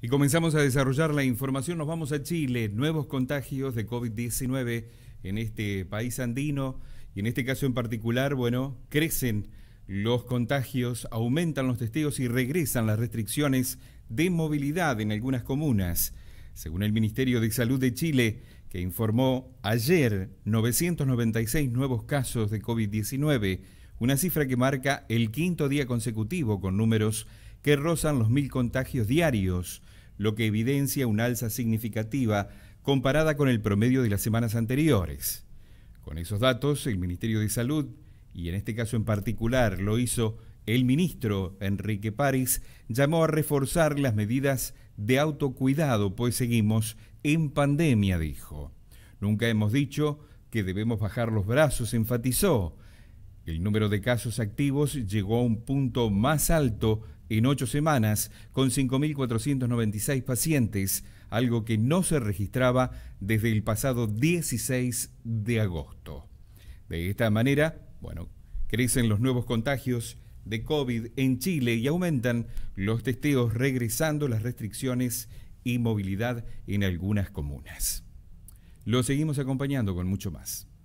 Y comenzamos a desarrollar la información. Nos vamos a Chile. Nuevos contagios de COVID-19 en este país andino. Y en este caso en particular, bueno, crecen los contagios, aumentan los testigos y regresan las restricciones de movilidad en algunas comunas. Según el Ministerio de Salud de Chile, que informó ayer 996 nuevos casos de COVID-19, una cifra que marca el quinto día consecutivo con números que rozan los mil contagios diarios, lo que evidencia una alza significativa comparada con el promedio de las semanas anteriores. Con esos datos, el Ministerio de Salud, y en este caso en particular lo hizo el ministro Enrique París, llamó a reforzar las medidas de autocuidado, pues seguimos en pandemia, dijo. Nunca hemos dicho que debemos bajar los brazos, enfatizó. El número de casos activos llegó a un punto más alto en ocho semanas con 5.496 pacientes, algo que no se registraba desde el pasado 16 de agosto. De esta manera, bueno, crecen los nuevos contagios de COVID en Chile y aumentan los testeos regresando las restricciones y movilidad en algunas comunas. Lo seguimos acompañando con mucho más.